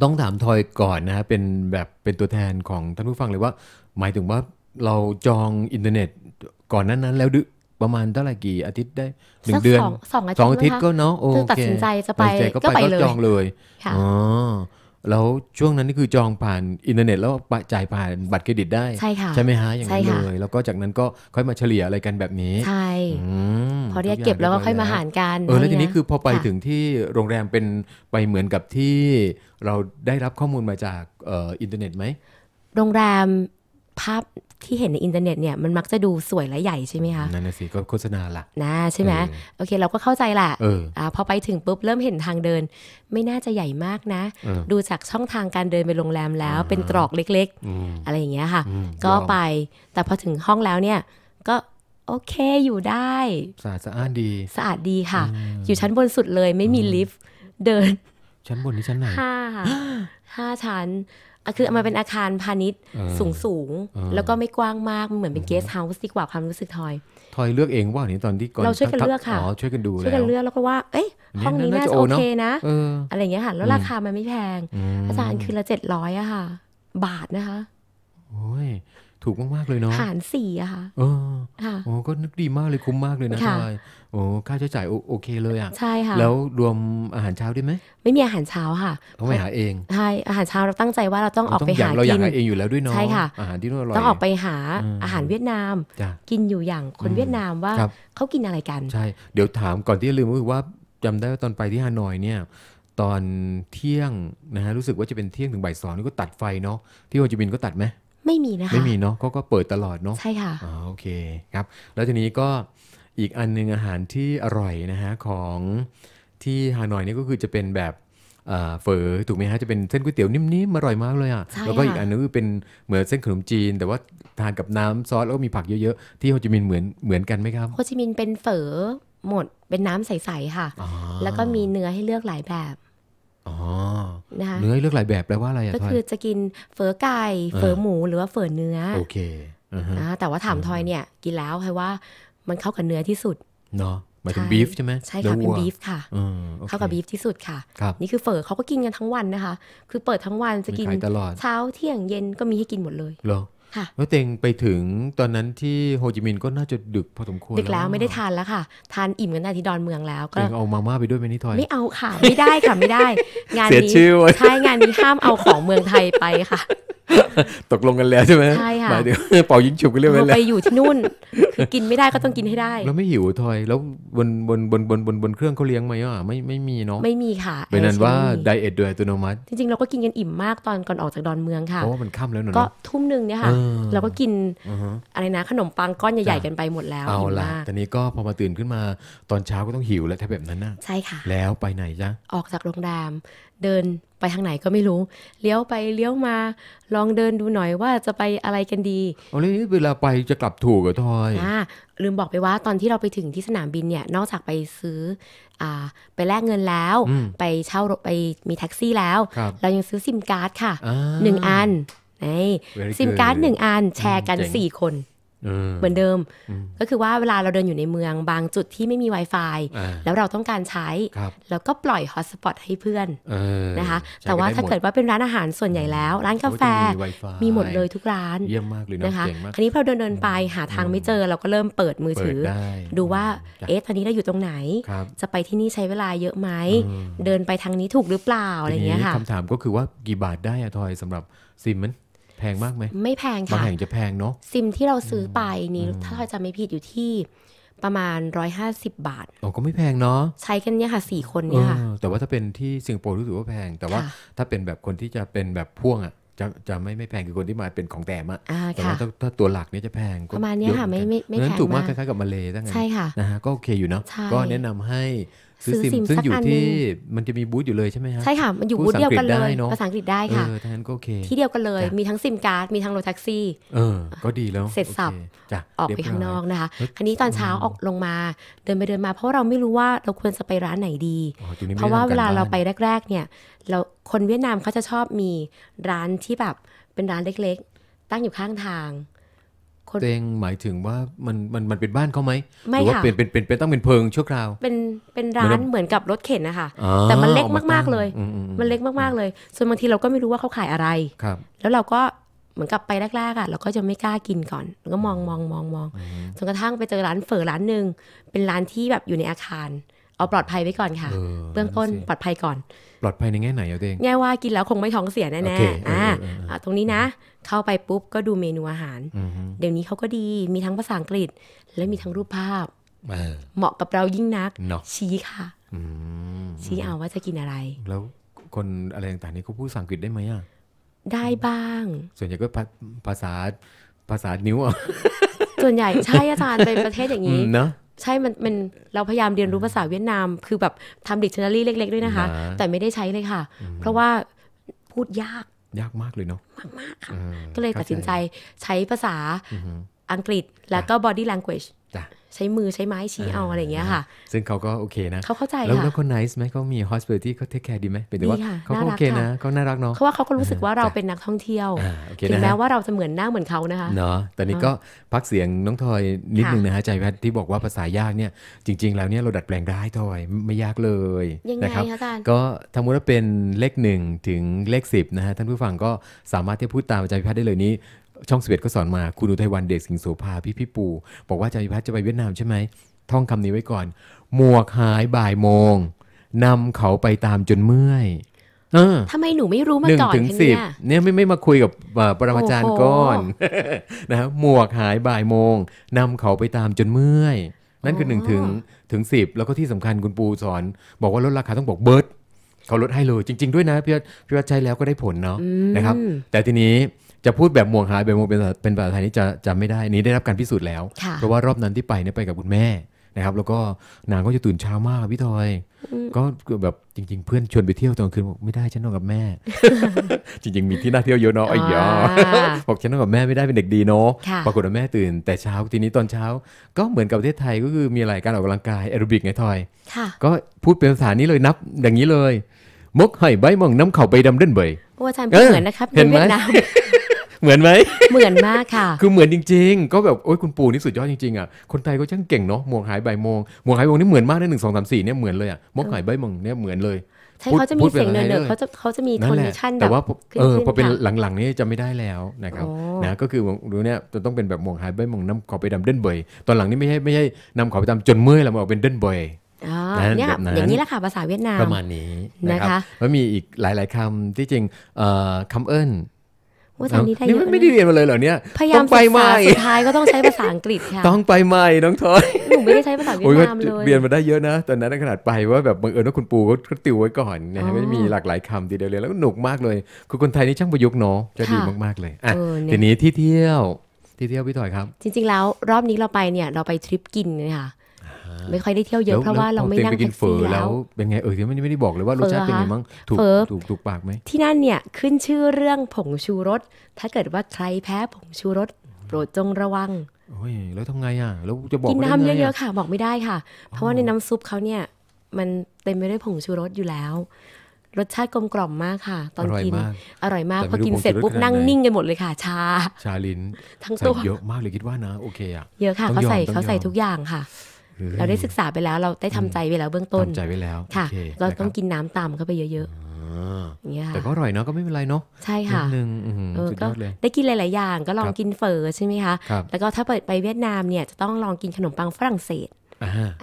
ต้องถามทอยก่อนนะฮะเป็นแบบเป็นตัวแทนของท่านผู้ฟังเลยว่า หมายถึงว่าเราจองอินเทอร์เน็ตก่อนนั้นนั้นแล้วดประมาณเท่าไหร่กี่อาทิตย์ได้หนึ่งเดือนสองอาทิตย์ก็เนาะโอเคตัดสินใจจะไปก็ไปเลยจองเลยอ๋อแล้วช่วงนั้นนี่คือจองผ่านอินเทอร์เน็ตแล้วจ่ายผ่านบัตรเครดิตได้ใช่ค่ะใช่ไหมฮะอย่างนั้นเลยแล้วก็จากนั้นก็ค่อยมาเฉลี่ยอะไรกันแบบนี้ใช่พอเรียกเก็บแล้วก็ค่อยมาหารกันเออแล้วทีนี้คือพอไปถึงที่โรงแรมเป็นไปเหมือนกับที่เราได้รับข้อมูลมาจากอินเทอร์เน็ตไหมโรงแรมภาพที่เห็นในอินเทอร์เน็ตเนี่ย มันมักจะดูสวยและใหญ่ใช่ไหมคะนั่นน่ะสิก็โฆษณาละนะใช่ไหมโอเคเราก็เข้าใจละออ่าพอไปถึงปุ๊บเริ่มเห็นทางเดิน ไม่น่าจะใหญ่มากนะ ดูจากช่องทางการเดินไปโรงแรมแล้วเป็นตรอกเล็กๆอะไรอย่างเงี้ยค่ะ ก็ไปแต่พอถึงห้องแล้วเนี่ย ก็โอเคอยู่ได้ สะอาดสะอาดดี สะอาดดีค่ะ อยู่ชั้นบนสุดเลยไม่มีลิฟต์เดิน ชั้นบนนี่ชั้นไหนห้าห้าชั้นคือมันเป็นอาคารพาณิชย์สูงสูงแล้วก็ไม่กว้างมาก เหมือนเป็นเกสเฮาส์ดีกว่าความรู้สึกทอยทอยเลือกเองว่านี่ตอนที่ก่อนเราช่วยกันเลือกค่ะช่วยกันดูช่วยกันเลือกแล้วก็ว่าเอ้ยห้องนี้น่าจะโอเคนะ อะไรเงี้ยค่ะแล้วราคามันไม่แพง อาจารย์คืนละเจ็ดร้อยอะค่ะ บาทนะคะ โอ้ยถูกมากๆเลยเนาะหารสี่อะค่ะโอ้ก็นึกดีมากเลยคุ้มมากเลยนะทายโอ้ค่าใช้จ่ายโอเคเลยอะใช่ค่ะ แล้วรวมอาหารเช้าด้วยไหม ไม่มีอาหารเช้าค่ะ ต้องไปหาเอง ใช่ อาหารเช้าเราตั้งใจว่าเราต้องออกไปหาเราอยากหาเองอยู่แล้วด้วยเนาะ ใช่ค่ะ อาหารที่นู่นอร่อยต้องออกไปหาอาหารเวียดนาม กินอยู่อย่างคนเวียดนามว่าเขากินอะไรกัน ใช่ เดี๋ยวถามก่อนที่จะลืมก็คือว่าจำได้ว่าตอนไปที่ฮานอยเนี่ยตอนเที่ยงนะฮะรู้สึกว่าจะเป็นเที่ยงถึงบ่ายสองนี่ก็ตัดไฟเนาะที่โฮจิมินห์ก็ตัดไหมไม่มีนะคะไม่มีเนาะก็ก็เปิดตลอดเนาะใช่ค่ะอ๋อโอเคครับแล้วทีนี้ก็อีกอันนึงอาหารที่อร่อยนะฮะของที่ฮานอยนี่ก็คือจะเป็นแบบเฝอถูกไหมฮะจะเป็นเส้นก๋วยเตี๋ยว นิ่ม ๆ อร่อยมากเลยอ่ะแล้วก็อีกอันนึงคือเป็นเหมือนเส้นขนมจีน แต่ว่าทานกับน้ำซอสแล้วก็มีผักเยอะ ๆ ที่โฮจิมินเหมือนเหมือนกันไหมครับโฮจิมินเป็นเฝอหมดเป็นน้ำใสๆค่ะแล้วก็มีเนื้อให้เลือกหลายแบบนะคะเนื้อเลือกหลายแบบแปลว่าอะไร ก็คือจะกินเฟอไก่ เฟอหมูหรือว่าเฟอเนื้อ โอเคนะแต่ว่าถามทอยเนี่ย กินแล้วใครว่ามันเข้ากับเนื้อที่สุด เนาะ หมายถึงบีฟใช่ไหม ใช่ค่ะ เป็นบีฟค่ะเข้ากับบีฟที่สุดค่ะ นี่คือเฟอเขาก็กินกันทั้งวันนะคะ คือเปิดทั้งวันจะกินเช้า เที่ยง เย็น ก็มีให้กินหมดเลยเหรแล้วเต็งไปถึงตอนนั้นที่โฮจิมินห์ก็น่าจะดึกพอสมควรดึกแล้วไม่ได้ทานแล้วค่ะ ทานอิ่มกันได้ที่ดอนเมืองแล้วก็เอามาม่าไปด้วยไหมนี่ทอยไม่เอาค่ะ ไม่ได้ค่ะไม่ได้ งานนี้ใช่งานนี้ห้ามเอาของเมืองไทยไปค่ะ ตกลงกันแล้วใช่ไหมใช่ค่ะเป่ายิงฉุบกันเรียอยแล้วไปอยู่ที่นู่นคือกินไม่ได้ก็ต้องกินให้ได้แล้วไม่หิวทอย แล้วบนบนบนบนบนบนเครื่องเขาเลี้ยงไหมอ่ะไม่ไม่มีเนาะไม่มีค่ะเป็นนั้นว่าไดเอทโดยอัตโนมัติ จริงๆเราก็กินกันอิ่มมากตอนก่อนออกจากดอนเมืองค่ะเพราะว่ามันค่ำแล้วเนาะก็ทุ่มหนึ่งเนี่ยค่ะเราก็กินอะไรนะขนมปังก้อนใหญ่ๆกันไปหมดแล้วเอาละตอนนี้ก็พอมาตื่นขึ้นมาตอนเช้าก็ต้องหิวแล้วถ้าแบบนั้นนะใช่ค่ะ แล้วไปไหนจ้ะออกจากโรงแรมเดินไปทางไหนก็ไม่รู้เลี้ยวไปเลี้ยวมาลองเดินดูหน่อย ว่าจะไปอะไรกันดี เอาเลยเวลาไปจะกลับถูกเหรอทอยอ่าลืมบอกไปว่าตอนที่เราไปถึงที่สนามบินเนี่ยนอกจากไปซื้ออ่าไปแลกเงินแล้วไปเช่ารถไปมีแท็กซี่แล้ว เรายังซื้อซิมการ์ดค่ะหนึ่งอันซิมการ์ดหนึ่งอัน แชร์กัน 4 คน เหมือนเดิม ก็คือว่าเวลาเราเดินอยู่ในเมืองบางจุดที่ไม่มี Wi-Fi แล้วเราต้องการใช้ แล้วก็ปล่อยฮอตสปอตให้เพื่อนนะคะแต่ว่าถ้าเกิดว่าเป็นร้านอาหารส่วนใหญ่แล้ว ร้านกาแฟมีหมดเลยทุกร้านเยี่ยมมากเลยนะคะาวนี้พอเดินเดินไปหาทางไม่เจอเราก็เริ่มเปิดมือถือ ดูว่าเอ๊ะตอนนี้เราอยู่ตรงไหน จะไปที่นี่ใช้เวลาเยอะไหมเดินไปทางนี้ถูกหรือเปล่าอะไรเงี้ยค่ะคำถามก็คือว่ากี่บาทได้อะทอยสำหรับซิมมันแพงมากไหมไม่แพงค่ะบางแห่งจะแพงเนาะซิมที่เราซื้อไปนี้ถ้าจะไม่ผิดอยู่ที่ประมาณ 150 บาทโอ้ก็ไม่แพงเนาะใช้กันเนี่ยค่ะสี่คนเนี่ยค่ะแต่ว่าถ้าเป็นที่สิงคโปร์รู้สึกว่าแพง แต่ว่าถ้าเป็นแบบคนที่จะเป็นแบบพ่วงอ่ะ จะจะไม่ไม่แพงคือคนที่มาเป็นของแต้มอะแต่ว่าถ้าถ้าตัวหลักเนี่ยจะแพงประมาณเนี้ค่ะ ไม่ไม่ไม่แพงมากถูกมากคล้ายๆกับมาเลยตั้งไงใช่ค่ะนะฮะก็โอเคอยู่เนาะก็แนะนำให้ซื้อซิมซึ่งอยู่ที่มันจะมีบูธอยู่เลยใช่ไหมฮะใช่ค่ะมันอยู่บูธเดียวกันเลย ภาษาอังกฤษได้ค่ะทั้งนั้นก็โอเคที่เดียวกันเลยมีทั้งซิมการ์ดมีทั้งรถแท็กซี่เออ ก็ดีแล้วเสร็จสับออกไปข้างนอกนะคะคันนี้ตอนเช้าออกลงมาเดินไปเดินมา เพราะเราไม่รู้ว่าเราควรจะไปร้านไหนดี เพราะว่าเวลาเราไปแรก ๆ เนี่ยเราคนเวียดนามเขาจะชอบมีร้านที่แบบเป็นร้านเล็ก ๆ ตั้งอยู่ข้างทางตนเตงหมายถึงว่ามันมันมันเป็นบ้านเขาไหมหรือว่าเป็นเป็นเป็นต้องเป็นเพิงชั่วคราวเป็นเป็นร้านเหมือนกับรถเข็นนะคะแต่มันเล็กมากๆเลยมันเล็กมากๆเลย ส่วนบางทีเราก็ไม่รู้ว่าเขาขายอะไรครับ แล้วเราก็เหมือนกับไปแรกๆอ่ะเราก็จะไม่กล้ากินก่อนแล้วก็มองมองมองมองจนกระทั่งไปเจอร้านเฝอร้านหนึ่งเป็นร้านที่แบบอยู่ในอาคาร เอาปลอดภัยไว้ก่อนค่ะเบื้องต้นปลอดภัยก่อนปลอดภัยในแง่ไหนเอาเองแง่ว่ากินแล้วคงไม่ท้องเสียแน่ๆ อ่า ตรงนี้นะ เข้าไปปุ๊บก็ดูเมนูอาหาร เดี๋ยวนี้เขาก็ดี มีทั้งภาษาอังกฤษ และมีทั้งรูปภาพ เหมาะกับเรายิ่งนัก ชี้ค่ะ ชี้เอาว่าจะกินอะไร แล้วคนอะไรต่างๆนี่เขาพูดภาษาอังกฤษได้ไหมอ่ะ ได้บ้าง ส่วนใหญ่ก็ภาษา ภาษานิ้วอ่ะ ส่วนใหญ่ใช่อาจารย์ไปนประเทศอย่างนี้ เนาะใช่มันมันเราพยายามเรียนรู้ภาษาเวียดนาม คือแบบทำดิกชันนารีเล็กๆด้วยนะคะ แต่ไม่ได้ใช้เลยค่ะ เพราะว่าพูดยาก ยากมากเลยเนาะมากกค่ะ ก็เลยตัดสินใจใช้ภาษาอังกฤษ แล้วก็บอดี้ลัง u a g ใช้มือใช้ไม้ชี้เอาอะไรอย่างเงี้ยค่ะ ซึ่งเขาก็โอเคนะ เขาเข้าใจแล้วแล้วเขาไนส์ไหมเขามี hospitality เขาเทคแคร์ดีไหมเป็นแต่ว่าเขาโอเคนะเขาน่ารักเนาะเขาว่าเขาก็รู้สึกว่าเราเป็นนักท่องเที่ยวถึงแม้ว่าเราจะเหมือนหน้าเหมือนเขานะคะ เนาะแต่นี้ก็พักเสียงน้องทอยนิดนึงนะฮะใจแพทที่บอกว่าภาษายากเนี่ย จริง ๆ แล้วเนี่ยเราดัดแปลงได้ทอยไม่ยากเลยนะครับ ก็ทั้งหมดเป็นเลขหนึ่งถึงเลขสิบนะฮะท่านผู้ฟังก็สามารถที่จะพูดตามอาจารย์พิพัฒน์ได้เลยนี้ช่องสเวตก็สอนมาคุณอุทัยวันเด็กสิงโสภาพี่พี่ปูบอกว่าจะมีพัฒ์จะไปเวียดนามใช่ไหมท่องคำนี้ไว้ก่อน หมวกหายบ่ายโมงนำเขาไปตามจนเมื่อยทำไมหนูไม่รู้มาก่อนเนี่ยเนี่ยไม่ไม่มาคุยกับปรมาจารย์ก่อนนะหมวกหายบ่ายโมงนำเขาไปตามจนเมื่อยนั่นคือหนึ่งถึงถึงสิบแล้วก็ที่สำคัญคุณปูสอน บอกว่าลดราคาต้องบอกเบิร์ดเขาลดให้เลย จริง ๆด้วยนะพี่พี่วัดใชแล้วก็ได้ผลเนาะนะครับ แต่ทีนี้จะพูดแบบมวงหายแบบมวงเป็นเป็นภาษาไทยนี่จะจำไม่ได้ นี้ได้รับการพิสูจน์แล้ว เพราะว่ารอบนั้นที่ไปเนี่ยไปกับคุณแม่นะครับ แล้วก็นางก็จะตื่นเช้ามากพี่ทอย ก็แบบจริงๆ เพื่อนชวนไปเที่ยวตอนคืนบอกไม่ได้ฉันนอนกับแม่ จริงๆ มีที่น่าเที่ยวเยอะเนาะไอ้ยอบอกฉันนอนกับแม่ไม่ได้เป็นเด็กดีเนาะ ปรากฏว่าแม่ตื่น แต่เช้า ทีนี้ตอนเช้า ก็เหมือนกับประเทศไทยก็คือมีอะไรการออกกำลังกายแอโรบิกไงทอยก็พูดเป็นภาษานี้เลยนับอย่างนี้เลย มกไห่ใบมองน้ำเข่าไปดำเด่นเบยอาจารย์เหมือนนะครับเห็นไหมเหมือนไหมเหมือนมากค่ะคือเหมือนจริงๆ ก็แบบโอ้ยคุณปู่นี่สุดยอดจริงๆอ่ะคนไทยก็ช่างเก่งเนาะมวงหายใบมงมวงหายวมงนี่เหมือนมากเลยหนึ่งสองสามสี่เนี่ยเหมือนเลยอ่ะมวกหายใบมงเนี่ยเหมือนเลยใช่เขาจะมีเสียงเนิร์เขาจะเขาจะมีคอนเนชั่นแบบต่ว่าเออพอเป็นหลังๆนี่จะไม่ได้แล้วนะครับนะก็คือรู้เนี่ยจะต้องเป็นแบบมวงหายใบมงน้ำขอไปดำเดินเบยตอนหลังนี่ไม่ใช่ไม่ใช่นำขอไปดำจนเมื่อยแล้วมาออกเป็นเดินเบยเนี่ยอย่างนี้แหละค่ะภาษาเวียดนามประมาณนี้นะคะแล้วมีอีกหลายๆคำที่จริงคำเอิญว่าจานี้ไท้เยอะไม่ได้เรียนมาเลยเหรอเนี่ยพยายามไปใหม่สุดท้ายก็ต้องใช้ภาษาอังกฤษค่ะ ต้องไปใหม่ น้องทอย หนูไม่ได้ใช้ภาษาเวียดนามเลยเรียนมาได้เยอะนะตอนนั้นขนาดไปว่าแบบบังเอิญว่าคุณปูเขาติวไว้ก่อนนะไม่มีหลากหลายคำทีเดียวเลยแล้วก็หนุกมากเลยคือคนไทยนี่ช่างประยุกต์เนาะจะดีมากๆเลยอ่ะ ทีนี้ที่เที่ยว ที่เที่ยวพี่ถอยครับ จริง ๆแล้ว รอบนี้เราไปเนี่ยเราไปทริปกินนะคะไม่ค่อยได้เที่ยวเยอะเพราะว่าเราไม่นั่งแท็กซี่แล้วเป็นไงเออที่ไม่ได้บอกเลยว่ารสชาติเป็นไงมั้งถูกถูกถูกปากไหมที่นั่นเนี่ยขึ้นชื่อเรื่องผงชูรสถ้าเกิดว่าใครแพ้ผงชูรสโปรดจงระวังโอ้ยแล้วทำไงอ่ะแล้วจะบอกกินน้ำเยอะๆค่ะบอกไม่ได้ค่ะ เพราะว่าในน้ำซุปเขาเนี่ย มันเต็มไปด้วยผงชูรสอยู่แล้วรสชาติกลมกล่อมมากค่ะ ตอนกินอร่อยมากพอกินเสร็จปุ๊บนั่งนิ่งกันหมดเลยค่ะชาชาลิ้นทั้งตัวเยอะมากเลยคิดว่านะโอเคอ่ะเยอะค่ะเขาใส่เขาใส่ทุกอย่างค่ะเราได้ศึกษาไปแล้วเราได้ทำใจไปแล้วเบื้องต้นทำใจไปแล้วค่ะเราต้องกินน้ำตามเข้าไปเยอะๆแต่ก็อร่อยเนาะก็ไม่เป็นไรเนาะใช่ค่ะหนึ่งก็ได้กินหลายๆอย่างก็ลองกินเฟอใช่ไหมคะแล้วก็ถ้าเปิดไปเวียดนามเนี่ยจะต้องลองกินขนมปังฝรั่งเศส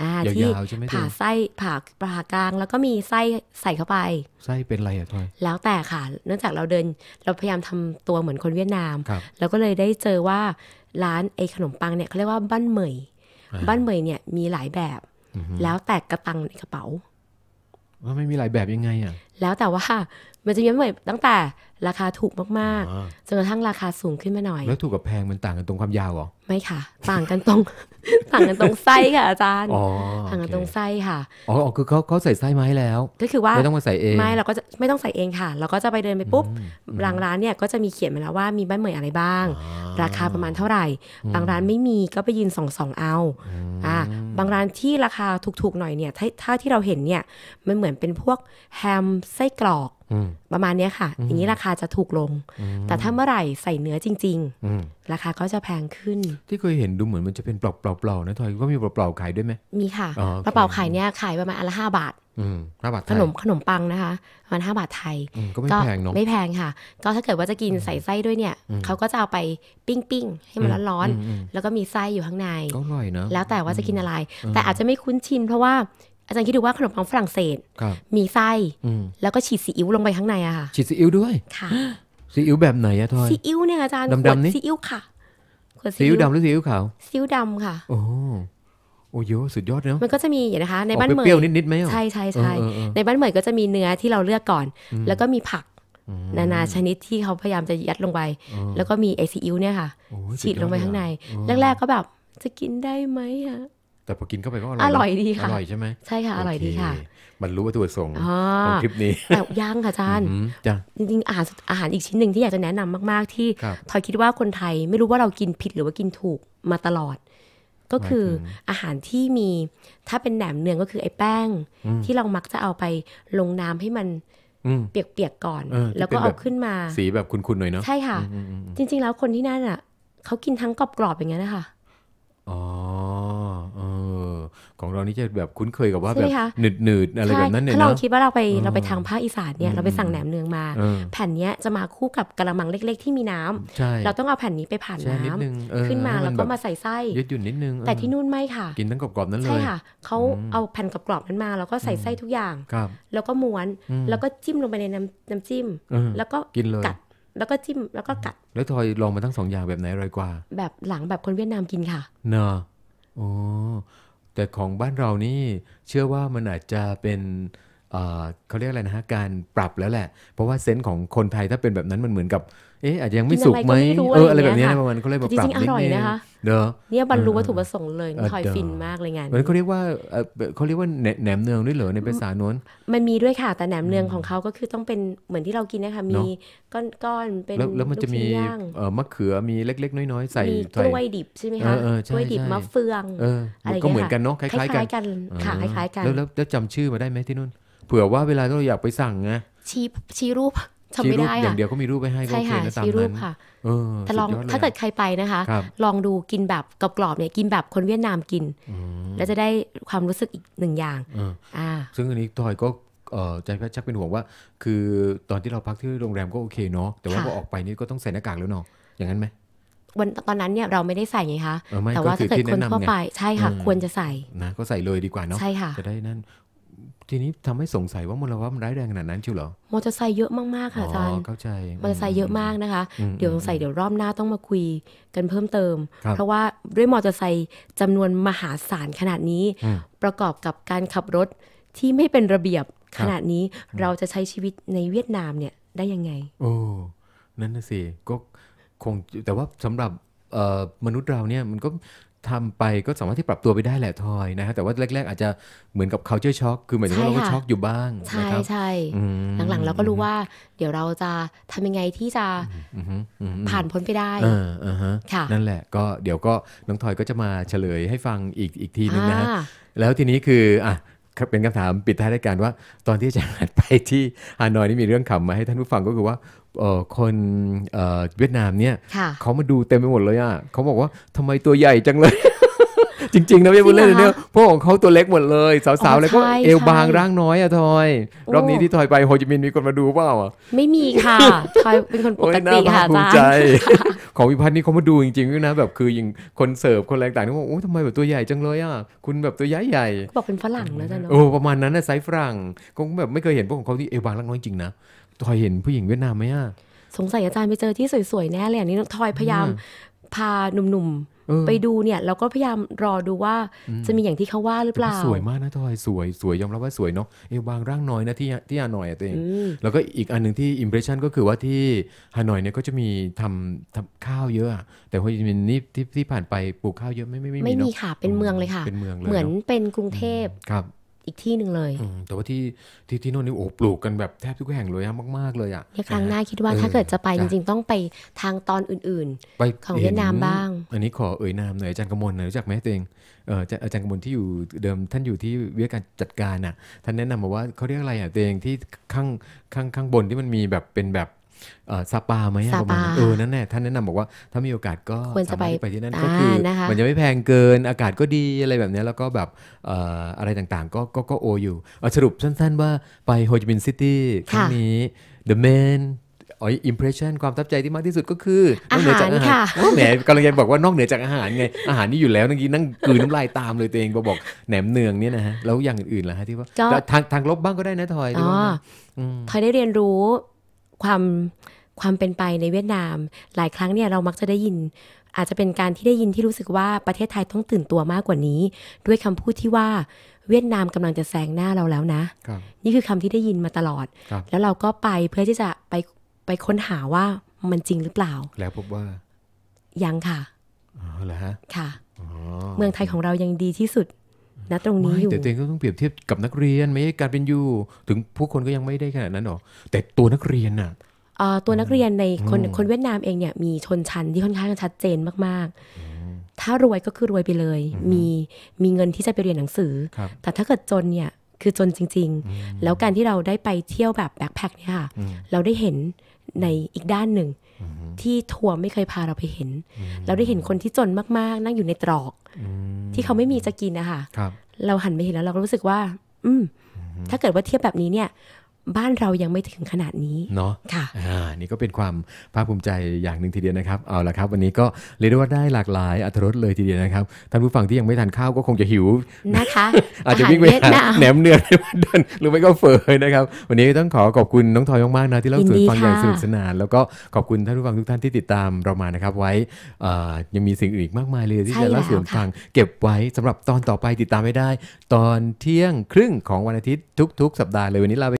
อ่าที่ผ่าไส้ผ่าผ่ากลาง แล้วก็มีไส้ใส่เข้าไปไส้เป็นอะไรอ่ะทอยแล้วแต่ค่ะ เนื่องจากเราเดินเราพยายามทำตัวเหมือนคนเวียดนามแล้วก็เลยได้เจอว่าร้านไอ้ขนมปังเนี่ยเขาเรียกว่าบ้านเหมยบ้านเมยเนี่ยมีหลายแบบ แล้วแต่กระตังในกระเป๋า ว่าไม่มีหลายแบบยังไงอ่ะแล้วแต่ว่ามันจะมีน้ำหน่วยตั้งแต่ราคาถูกมากๆจนกระทั่งราคาสูงขึ้นมาหน่อย แล้วถูกกับแพงมันต่างกันตรงความยาวหรอ ไม่ค่ะต่างกันตรงต่างกันตรงไส้ค่ะอาจารย์ต่างกันตรงไส้ค่ะอ๋อคือเขาเขาใส่ไส้ไม้แล้ว ก็คือว่าไม่ต้องมาใส่เองไม่เราก็จะไม่ต้องใส่เองค่ะ เราก็จะไปเดินไปปุ๊บบางร้านเนี่ย ก็จะมีเขียนมาแล้วว่ามีบ้านเหมยอะไรบ้าง ราคาประมาณเท่าไหร่บางร้านไม่มีก็ไปยืนสองสองเอาอ่าบางร้านที่ราคาถูกๆหน่อยเนี่ยถ้าที่เราเห็นเนี่ยมันเหมือนเป็นพวกแฮมไส้กรอกประมาณนี้ค่ะ อย่างนี้ราคาจะถูกลง แต่ถ้าเมื่อไหร่ใส่เนื้อจริง ๆ ราคาก็จะแพงขึ้น ที่เคยเห็นดูเหมือนมันจะเป็นเปล่าๆนะทอย ก็มีเปล่าๆขายด้วยไหม มีค่ะ เปล่าๆขายเนี่ยขายประมาณอันละห้าบาทห้าบาทขนมขนมปังนะคะประมาณห้าบาทไทยก็ไม่แพงเนาะ ไม่แพงค่ะ ก็ถ้าเกิดว่าจะกินใส่ไส้ด้วยเนี่ย เขาก็จะเอาไปปิ้งๆให้มันร้อนๆ แล้วก็มีไส้อยู่ข้างใน ก็อร่อยเนาะแล้วแต่ว่าจะกินอะไร แต่อาจจะไม่คุ้นชินเพราะว่าอาจารย์คิดดูว่าขนมปังฝรั่งเศสมีไส้แล้วก็ฉีดซีอิ๊วลงไปข้างในอะค่ะ ฉีดซีอิ๊วด้วยค่ะซีอิ๊วแบบไหนอะทอยซีอิ๊วเนี่ยอาจารย์ดำๆนี่ซีอิ๊วค่ะซีอิ๊วดำหรือซีอิ๊วขาวซีอิ๊วดำค่ะ โอ้โอ้เยอะสุดยอดเนาะมันก็จะมีอย่างนะคะในบ้านเหมยเปรี้ยวนิดๆไหมใช่ใช่ใช่ในบ้านเหมยก็จะมีเนื้อที่เราเลือกก่อน แล้วก็มีผัก นานาชนิดที่เขาพยายามจะยัดลงไป แล้วก็มีไอซีอิ๊วเนี่ยค่ะ ฉีดลงไปข้างในแรกๆก็แบบจะกินได้ไหมอะแต่พอกินเข้าไปก็อร่อยอร่อยดีค่ะอร่อยใช่ไหมใช่ค่ะอร่อยดีค่ะ มันรู้ว่าตัวส่งของคลิปนี้แต่ย่างค่ะอาจารย์จริงๆอาหารอาหารอีกชิ้นหนึ่งที่อยากจะแนะนำมากๆ ที่ทอยคิดว่าคนไทยไม่รู้ว่าเรากินผิดหรือว่ากินถูกมาตลอด ก็คืออาหารที่มีถ้าเป็นแหนมเนืองก็คือไอ้แป้ง ที่เรามักจะเอาไปลงน้ำให้มันเปียกๆก่อน แล้วก็เอาขึ้นมาสีแบบคุณๆหน่อยเนาะใช่ค่ะจริง ๆ แล้วคนที่นั่นอ่ะเขากินทั้งกรอบๆอย่างเงี้ยนะคะของเรานี่จะแบบคุ้นเคยกับว่าแบบหนืดหนืดอะไรแบบนั้นเนี่ยนะถ้าเราคิดว่าเราไปเราไปทางภาคอีสานเนี่ยเราไปสั่งแหนมเนืองมา แผ่นนี้จะมาคู่กับกระมังเล็กๆ ที่มีน้ำเราต้องเอาแผ่นนี้ไปผ่านน้ำขึ้นมาแล้วก็มาใส่ไส้ยืดหยุ่นนิดนึงแต่ที่นู่นไม่ค่ะ กินทั้งกรอบๆนั้นเลยใช่ค่ะเขาเอาแผ่นกรอบๆนั้นมาแล้วก็ใส่ไส้ทุกอย่างแล้วก็ม้วน แล้วก็จิ้มลงไปในน้ำน้ำจิ้มแล้วก็กินเัด แล้วก็จิ้มแล้วก็กัด แล้วทอยลองมาทั้งสองอย่างแบบไหนอร่อยกว่าแบบหลังแบบคนเวียดนามกินค่ะเนอะโอ้แต่ของบ้านเรานี่เชื่อว่ามันอาจจะเป็น เขาเรียกอะไรนะฮะการปรับแล้วแหละ เพราะว่าเซนส์ของคนไทยถ้าเป็นแบบนั้นมันเหมือนกับเอ๊ะอาจจะยังไม่สุกไหมเอออะไรแบบนี้ประมาณเขาเลยแบบปรับนิดนึงเด้อเนี่ยบรรลุวัตถุประสงค์เลยถอยฟินมากเลยงานมันเขาเรียกว่าเขาเรียกว่าแหนมเนืองด้วยเหรอในภาษาโน้นมันมีด้วยค่ะ แต่แหนมเนืองของเขาก็คือต้องเป็นเหมือนที่เรากินนะคะ มีก้อนๆเป็นแล้วมันจะมีมะเขือมีเล็กๆน้อยๆใส่มีกล้วยดิบใช่ไหมคะกล้วยดิบมะเฟืองอะไรก็เหมือนกันเนาะคล้ายๆกันค่ะคล้ายๆกันแล้วจำชื่อมาได้ไหมที่นู้นเผื่อว่าเวลาเราอยากไปสั่งไงชี้ชี้รูปทำไม่ได้อย่างเดียวก็มีรูปไปให้ใช่ค่ะชี้รูปค่ะแต่ลองถ้าเกิดใครไปนะคะ ลองดูกินแบบกรอบๆเนี่ยกินแบบคนเวียดนามกินแล้วจะได้ความรู้สึกอีกหนึ่งอย่างอ่าซึ่งอันนี้ทอยก็ใจพย์ชักเป็นห่วงว่า คือตอนที่เราพักที่โรงแรมก็โอเคเนาะแต่ว่าพอออกไปนี่ก็ต้องใส่หน้ากากแล้วเนาะอย่างนั้นไหมวันตอนนั้นเนี่ยเราไม่ได้ใส่ไงคะแต่ว่าถ้าเกิดคนทั่วไปใช่ค่ะควรจะใส่นะก็ใส่เลยดีกว่าเนาะใช่ค่ะจะได้นั่นทีนี้ทำให้สงสัยว่ามลภาวะมันร้ายแรงขนาดนั้นจิ๋วเหรอ มอเตอร์ไซค์เยอะมากๆค่ะอาจารย์เข้าใจมอเตอร์ไซค์เยอะมากนะคะ เดี๋ยวสงสัยเดี๋ยวรอบหน้าต้องมาคุยกันเพิ่มเติม เพราะว่าด้วยมอเตอร์ไซค์จำนวนมหาศาลขนาดนี้ ประกอบกับการขับรถที่ไม่เป็นระเบียบขนาดนี้ เราจะใช้ชีวิตในเวียดนามเนี่ยได้ยังไงโอ้นั่นน่ะสิก็คงแต่ว่าสำหรับมนุษย์เราเนี่ยมันก็ทำไปก็สามารถที่ปรับตัวไปได้แหละทอยนะฮะแต่ว่าแรก ๆ อาจจะเหมือนกับเขาเชื่อช็อกคือเหมือนว่าเราก็ช็อกอยู่บ้างใช่ใช่หลังๆเราก็รู้ว่า เดี๋ยวเราจะทำยังไงที่จะผ่านพ้นไปได้ค่ะ นั่นแหละ ก็เดี๋ยวก็น้องทอยก็จะมาเฉลยให้ฟังอีกอีกทีนึงนะฮะแล้วทีนี้คืออ่ะเป็นคำถามปิดท้ายรายการว่า ตอนที่อาจารย์ไปที่ฮานอยนี่มีเรื่องขำมาให้ท่านผู้ฟังก็คือว่าคนเวียดนามเนี่ยเขามาดูเต็มไปหมดเลยอ่ะเขาบอกว่าทำไมตัวใหญ่จังเลยจริงๆนะพี่บุญเล่นเนี่ยพวกของเขาตัวเล็กหมดเลยสาวๆแล้วก็เอวบางร่างน้อยอะทอยรอบนี้ที่ทอยไปโฮจิมินห์มีคนมาดูเปล่าไม่มีค่ะทอยเป็นคนปกติค่ะจ้าใจของวิพัฒน์นี่เขามาดูจริงๆนะแบบคืออย่างคนเสิร์ฟคนแรงต่างนี่บอกโอ้ทำไมแบบตัวใหญ่จังเลยอ่ะคุณแบบตัวใหญ่ใหญ่ บอกเป็นฝรั่งแล้วจ้ะเนาะโอ้ประมาณนั้นนะไซส์ฝรั่งก็แบบไม่เคยเห็นพวกของเขาที่เอวบางร่างน้อยจริงนะทอยเห็นผู้หญิงเวียดนามไหมอ่ะสงสัยอาจารย์ไปเจอที่สวยๆแน่เลยอันนี้ทอยพยายามพาหนุ่มๆไปดูเนี่ยเราก็พยายามรอดูว่าจะมีอย่างที่เขาว่าหรือเปล่าสวยมากนะทอย สวย สวยยอมรับว่าสวยเนาะเอวบางร่างน้อยนะที่ที่ฮานอยตัวเองแล้วก็อีกอันหนึ่งที่อิมเพรสชันก็คือว่าที่ฮานอยเนี่ยก็จะมีทำทำข้าวเยอะแต่โฮจิมินห์นี่ที่ที่ผ่านไปปลูกข้าวเยอะไม่ไม่ไม่มีไม่มีค่ะเป็นเมืองเลยค่ะ เหมือนเป็นกรุงเทพครับอีกที่หนึ่งเลย แต่ว่าที่ที่ที่โน่นนี่โอ้ปลูกกันแบบแทบทุกแห่งเลยอะมากๆเลยอะในครั้งหน้าคิดว่าถ้าเกิดจะไปจริงๆต้องไปทางตอนอื่นๆของเวียดนามบ้าง อันนี้ขอเอ่ยนามหน่อยอาจารย์กมลนยรู้จักไหมตัวเองเอออาจารย์กมลที่อยู่เดิมท่านอยู่ที่เวียการจัดการอะท่านแนะนำมาว่าเขาเรียกอะไรอะตัวเองที่ข้างข้างข้างบนที่มันมีแบบเป็นแบบซาปาไหมประมาณเออนั่นแหละท่านแนะนำบอกว่าถ้ามีโอกาสก็ควรจะไปไปที่นั่นก็คือ มันจะไม่แพงเกิน อากาศก็ดีอะไรแบบนี้ แล้วก็แบบอะไรต่างๆ ก็ก็ก็โออยู่สรุปสั้นๆว่าไปโฮจิมินห์ซิตี้ครั้งนี้ the main อ๋ออิมเพรสชันความทับใจที่มากที่สุดก็คืออนอกเหนือจากอาหารแหนกำลังจะบอกว่านอกเหนือจากอาหารไง อาหารนี่อยู่แล้ว นั่งกินนั่งกืนน้ำลายตามเลยตัวเองบอกแหนมเนืองเนี่ยนะฮะแล้วอย่างอื่นๆล่ะฮะที่ว่าทางทางลบบ้างก็ได้นะทอยอ๋อทอยได้เรียนรู้ความความเป็นไปในเวียดนาม หลายครั้งเนี่ยเรามักจะได้ยิน อาจจะเป็นการที่ได้ยินที่รู้สึกว่าประเทศไทยต้องตื่นตัวมากกว่านี้ ด้วยคำพูดที่ว่าเวียดนามกำลังจะแซงหน้าเราแล้วนะ นี่คือคำที่ได้ยินมาตลอด แล้วเราก็ไปเพื่อที่จะไปไปค้นหาว่ามันจริงหรือเปล่า แล้วพบว่า ยังค่ะอ๋อเหรอฮะค่ะเมืองไทยของเรายังดีที่สุดนะตรงนี้อยู่แต่ตัวเองก็ต้องเปรียบเทียบกับนักเรียนไม่ใช่การเป็นอยู่ ถึงผู้คนก็ยังไม่ได้ขนาดนั้นหรอกแต่ตัวนักเรียนน่ะตัวนักเรียนในคนคนเวียดนามเองเนี่ยมีชนชั้นที่ค่อนข้างชัดเจนมากๆ ถ้ารวยก็คือรวยไปเลย มีมีเงินที่จะไปเรียนหนังสือ แต่ถ้าเกิดจนเนี่ยคือจนจริง ๆ แล้วการที่เราได้ไปเที่ยวแบบแบ็คแพคเนี่ยค่ะ เราได้เห็นในอีกด้านหนึ่ง ที่ทัวร์ไม่เคยพาเราไปเห็น เราได้เห็นคนที่จนมากๆ นั่งอยู่ในตรอก ที่เขาไม่มีจะกินนะคะเราหันไปเห็นแล้วเราก็รู้สึกว่า อืถ้าเกิดว่าเทียบแบบนี้เนี่ยบ้านเรายังไม่ถึงขนาดนี้เนาะค่ะอ่านี่ก็เป็นความภาคภูมิใจอย่างหนึ่งทีเดียวนะครับเอาละครับ วันนี้ก็เรียกได้ว่าได้หลากหลายอัตรสเลยทีเดียวนะครับท่านผู้ฟังที่ยังไม่ทานข้าวก็คงจะหิวนะคะอาจจะวิ่งไปหาแหนมเนื้องเดินหรือไม่ก็เฟยนะครับวันนี้ต้องขอขอบคุณน้องทอยมากๆนะที่เล่าสู่ฟังอย่างสนุกสนาน แล้วก็ขอบคุณท่านผู้ฟังทุกท่านที่ติดตามเรามานะครับไว้ยังมีสิ่งอื่นอีกมากมายเลยที่จะเล่าสู่ฟังเก็บไว้สำหรับตอนต่อไปติดตามไม่ได้ ตอนเที่ยงครึ่งของวันอาทิตย์ทุกๆ สัปดาห์เลยวันนี้ลาไป